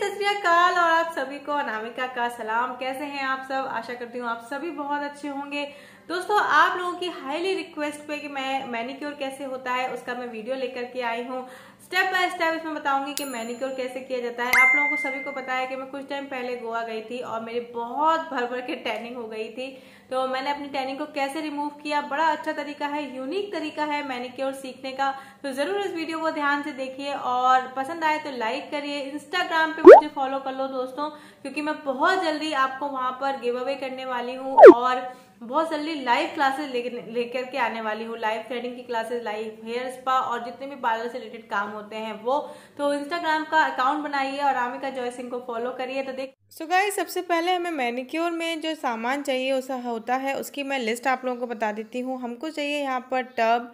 सत्याकाल और आप सभी को अनामिका का सलाम कैसे हैं आप सब आशा करती हूँ आप सभी बहुत अच्छे होंगे दोस्तों आप लोगों की हाईली रिक्वेस्ट पे कि मैं मैनिक्योर कैसे होता है उसका मैं वीडियो लेकर के आई हूँ स्टेप बाय स्टेप इसमें बताऊंगी कि मैनिक्योर कैसे किया जाता है आप लोगों को सभी को पता है कि मैं कुछ टाइम पहले गोवा गई थी और मेरी बहुत भर भर के टैनिंग हो गई थी तो मैंने अपनी टैनिंग को कैसे रिमूव किया बड़ा अच्छा तरीका है यूनिक तरीका है मैनिक्योर सीखने का तो जरूर इस वीडियो को ध्यान से देखिए और पसंद आए तो लाइक करिए इंस्टाग्राम पे मुझे फॉलो कर लो दोस्तों क्योंकि मैं बहुत जल्दी आपको वहां पर गिव अवे करने वाली हूँ और बहुत जल्दी लाइव क्लासेस लेकर के आने वाली हूँ लाइव थ्रेडिंग की क्लासेस लाइव हेयर स्पा और जितने भी पार्लर से रिलेटेड काम होते हैं वो तो इंस्टाग्राम का अकाउंट बनाइए और रामिका जॉय सिंह को फॉलो करिए तो देख सो so गाइस सबसे पहले हमें मैनिक्योर में जो सामान चाहिए उस होता है उसकी मैं लिस्ट आप लोगों को बता देती हूँ हमको चाहिए यहाँ पर टब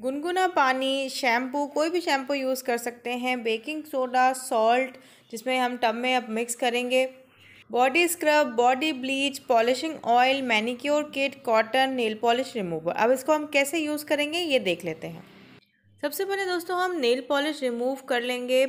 गुनगुना पानी शैम्पू कोई भी शैम्पू यूज़ कर सकते हैं बेकिंग सोडा सॉल्ट जिसमें हम टब में अब मिक्स करेंगे body scrub body bleach polishing oil manicure kit cotton nail polish remover अब इसको हम कैसे यूज़ करेंगे ये देख लेते हैं सबसे पहले दोस्तों हम नेल पॉलिश रिमूव कर लेंगे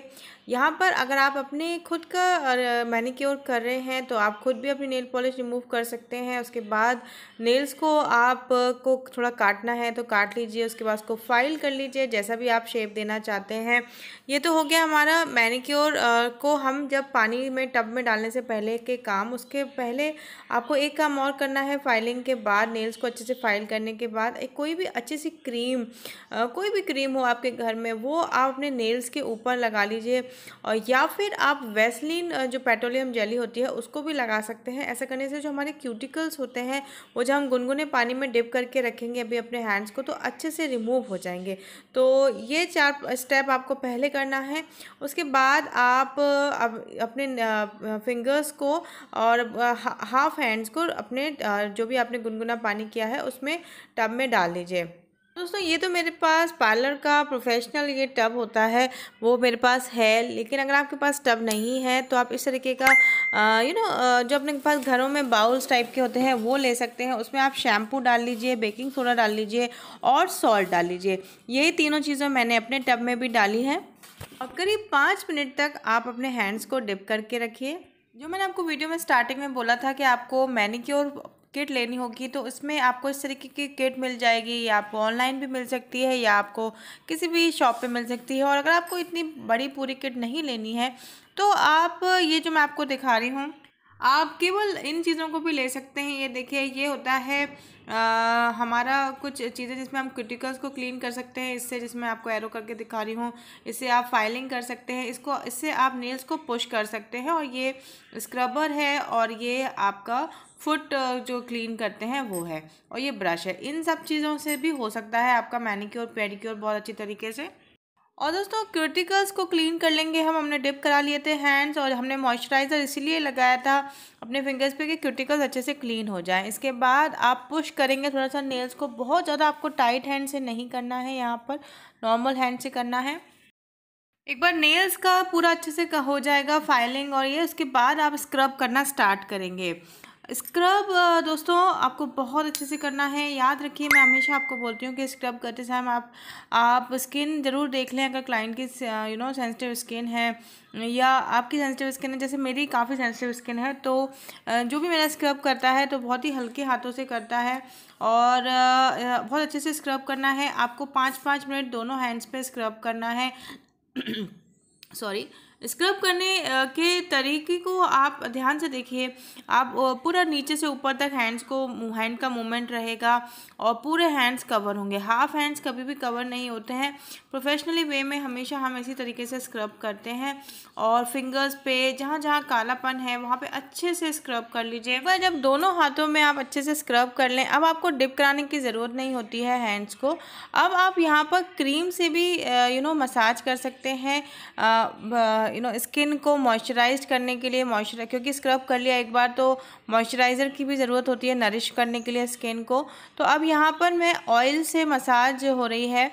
यहाँ पर अगर आप अपने खुद का मैनिक्योर कर रहे हैं तो आप खुद भी अपनी नेल पॉलिश रिमूव कर सकते हैं उसके बाद नेल्स को आप को थोड़ा काटना है तो काट लीजिए उसके बाद उसको फाइल कर लीजिए जैसा भी आप शेप देना चाहते हैं ये तो हो गया हमारा मैनिक्योर को हम जब पानी में टब में डालने से पहले के काम उसके पहले आपको एक काम और करना है फाइलिंग के बाद नेल्स को अच्छे से फाइल करने के बाद एक कोई भी अच्छी सी क्रीम कोई भी क्रीम हो आपके घर में वो आप अपने नेल्स के ऊपर लगा लीजिए और या फिर आप वेस्लिन जो पेट्रोलियम जेली होती है उसको भी लगा सकते हैं ऐसा करने से जो हमारे क्यूटिकल्स होते हैं वो जब हम गुनगुने पानी में डिप करके रखेंगे अभी अपने हैंड्स को तो अच्छे से रिमूव हो जाएंगे तो ये चार स्टेप आपको पहले करना है उसके बाद आप अपने फिंगर्स को और हाफ हैंड्स को अपने जो भी आपने गुनगुना पानी किया है उसमें टब में डाल लीजिए दोस्तों ये तो मेरे पास पार्लर का प्रोफेशनल ये टब होता है वो मेरे पास है लेकिन अगर आपके पास टब नहीं है तो आप इस तरीके का यू नो जो अपने पास घरों में बाउल्स टाइप के होते हैं वो ले सकते हैं उसमें आप शैम्पू डाल लीजिए बेकिंग सोडा डाल लीजिए और सॉल्ट डाल लीजिए यही तीनों चीज़ें मैंने अपने टब में भी डाली हैं और करीब पाँच मिनट तक आप अपने हैंड्स को डिप करके रखिए जो मैंने आपको वीडियो में स्टार्टिंग में बोला था कि आपको मैनिक्योर किट लेनी होगी तो इसमें आपको इस तरीके की किट मिल जाएगी या आपको ऑनलाइन भी मिल सकती है या आपको किसी भी शॉप पे मिल सकती है और अगर आपको इतनी बड़ी पूरी किट नहीं लेनी है तो आप ये जो मैं आपको दिखा रही हूँ आप केवल इन चीज़ों को भी ले सकते हैं ये देखिए ये होता है आ, हमारा कुछ चीज़ें जिसमें हम क्रिटिकल्स को क्लीन कर सकते हैं इससे जिसमें आपको एरो करके दिखा रही हूँ इससे आप फाइलिंग कर सकते हैं इसको इससे आप नेल्स को पुश कर सकते हैं और ये स्क्रबर है और ये आपका फुट जो क्लीन करते हैं वो है और ये ब्रश है इन सब चीज़ों से भी हो सकता है आपका मैनिक्योर पेडिक्योर बहुत अच्छी तरीके से और दोस्तों क्यूटिकल्स को क्लीन कर लेंगे हम हमने डिप करा लिए थे हैंड्स और हमने मॉइस्चराइज़र इसीलिए लगाया था अपने फिंगर्स पे कि क्यूटिकल्स अच्छे से क्लीन हो जाएं इसके बाद आप पुश करेंगे थोड़ा सा नेल्स को बहुत ज़्यादा आपको टाइट हैंड से नहीं करना है यहाँ पर नॉर्मल हैंड से करना है एक बार नेल्स का पूरा अच्छे से हो जाएगा फाइलिंग और ये उसके बाद आप स्क्रब करना स्टार्ट करेंगे स्क्रब दोस्तों आपको बहुत अच्छे से करना है याद रखिए मैं हमेशा आपको बोलती हूँ कि स्क्रब करते समय आप आप स्किन ज़रूर देख लें अगर क्लाइंट की यू नो सेंसिटिव स्किन है या आपकी सेंसिटिव स्किन है जैसे मेरी काफ़ी सेंसिटिव स्किन है तो जो भी मेरा स्क्रब करता है तो बहुत ही हल्के हाथों से करता है और बहुत अच्छे से स्क्रब करना है आपको पाँच पाँच मिनट दोनों हैंड्स पर स्क्रब करना है सॉरी स्क्रब करने के तरीके को आप ध्यान से देखिए आप पूरा नीचे से ऊपर तक हैंड्स को हैंड का मूवमेंट रहेगा और पूरे हैंड्स कवर होंगे हाफ हैंड्स कभी भी कवर नहीं होते हैं प्रोफेशनली वे में हमेशा हम इसी तरीके से स्क्रब करते हैं और फिंगर्स पे जहाँ जहाँ कालापन है वहाँ पे अच्छे से स्क्रब कर लीजिए वह जब दोनों हाथों में आप अच्छे से स्क्रब कर लें अब आपको डिप कराने की ज़रूरत नहीं होती है हैंड्स को अब आप यहाँ पर क्रीम से भी यू नो मसाज कर सकते हैं यू नो स्किन को मॉइस्चराइज करने के लिए मॉइस्चराइज क्योंकि स्क्रब कर लिया एक बार तो मॉइस्चराइज़र की भी ज़रूरत होती है नरिश करने के लिए स्किन को तो अब यहाँ पर मैं ऑयल से मसाज हो रही है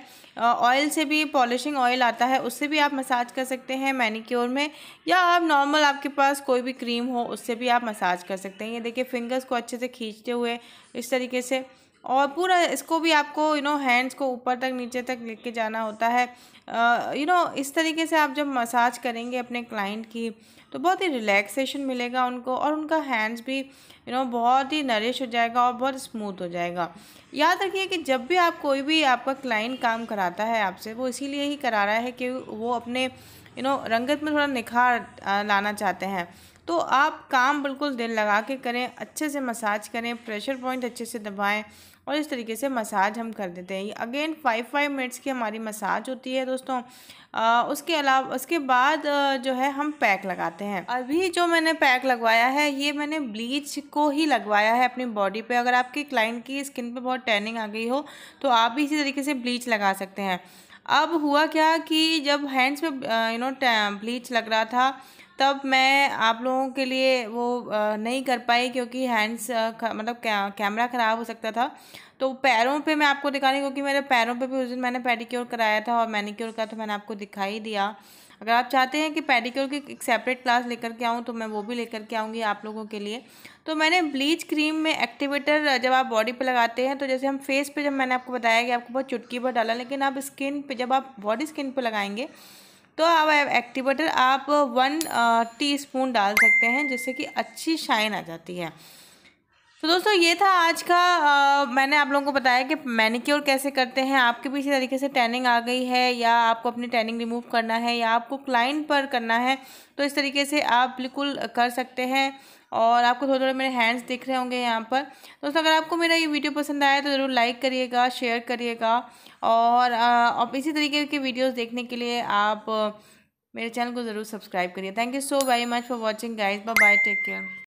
ऑयल से भी पॉलिशिंग ऑयल आता है उससे भी आप मसाज कर सकते हैं मैनिक्योर में या आप नॉर्मल आपके पास कोई भी क्रीम हो उससे भी आप मसाज कर सकते हैं ये देखिए फिंगर्स को अच्छे से खींचते हुए इस तरीके से और पूरा इसको भी आपको यू नो हैंड्स को ऊपर तक नीचे तक लेके जाना होता है यू नो इस तरीके से आप जब मसाज करेंगे अपने क्लाइंट की तो बहुत ही रिलैक्सेशन मिलेगा उनको और उनका हैंड्स भी यू नो बहुत ही नरिश हो जाएगा और बहुत स्मूथ हो जाएगा याद रखिए कि जब भी आप कोई भी आपका क्लाइंट काम कराता है आपसे वो इसीलिए ही करा रहा है कि वो अपने यू नो रंगत में थोड़ा निखार लाना चाहते हैं तो आप काम बिल्कुल दिल लगा के करें अच्छे से मसाज करें प्रेशर पॉइंट अच्छे से दबाएं और इस तरीके से मसाज हम कर देते हैं अगेन फाइव फाइव मिनट्स की हमारी मसाज होती है दोस्तों आ, उसके अलावा उसके बाद जो है हम पैक लगाते हैं अभी जो मैंने पैक लगवाया है ये मैंने ब्लीच को ही लगवाया है अपनी बॉडी पे अगर आपके क्लाइंट की स्किन पे बहुत टैनिंग आ गई हो तो आप भी इसी तरीके से ब्लीच लगा सकते हैं अब हुआ क्या कि जब हैंड्स में यू नो ब्लीच लग रहा था तब मैं आप लोगों के लिए वो नहीं कर पाई क्योंकि हैंड्स मतलब कैमरा ख़राब हो सकता था तो पैरों पे मैं आपको दिखा रही हूँ क्योंकि मेरे पैरों पे भी उस दिन मैंने पेडिक्योर कराया था और मैनीक्योर का तो मैंने आपको दिखा ही दिया अगर आप चाहते हैं कि पेडिक्योर की एक सेपरेट क्लास लेकर के आऊँ तो मैं वो भी लेकर के आऊँगी आप लोगों के लिए तो मैंने ब्लीच क्रीम में एक्टिवेटर जब आप बॉडी पे लगाते हैं तो जैसे हम फेस पे जब मैंने आपको बताया कि आपको बहुत चुटकी भर डाला लेकिन आप स्किन पे जब आप बॉडी स्किन पे लगाएंगे तो अब एक्टिवेटर आप वन टी डाल सकते हैं जिससे कि अच्छी शाइन आ जाती है तो दोस्तों ये था आज का आ, मैंने आप लोगों को बताया कि मैनिक्योर कैसे करते हैं आपके भी इसी तरीके से टैनिंग आ गई है या आपको अपनी टैनिंग रिमूव करना है या आपको क्लाइंट पर करना है तो इस तरीके से आप बिल्कुल कर सकते हैं और आपको थोड़े थोड़े मेरे हैंड्स दिख रहे होंगे यहाँ पर दोस्तों अगर आपको मेरा ये वीडियो पसंद आया तो ज़रूर लाइक करिएगा शेयर करिएगा और आप इसी तरीके के वीडियोज़ देखने के लिए आप मेरे चैनल को ज़रूर सब्सक्राइब करिए thank you so very much for watching guys bye bye take care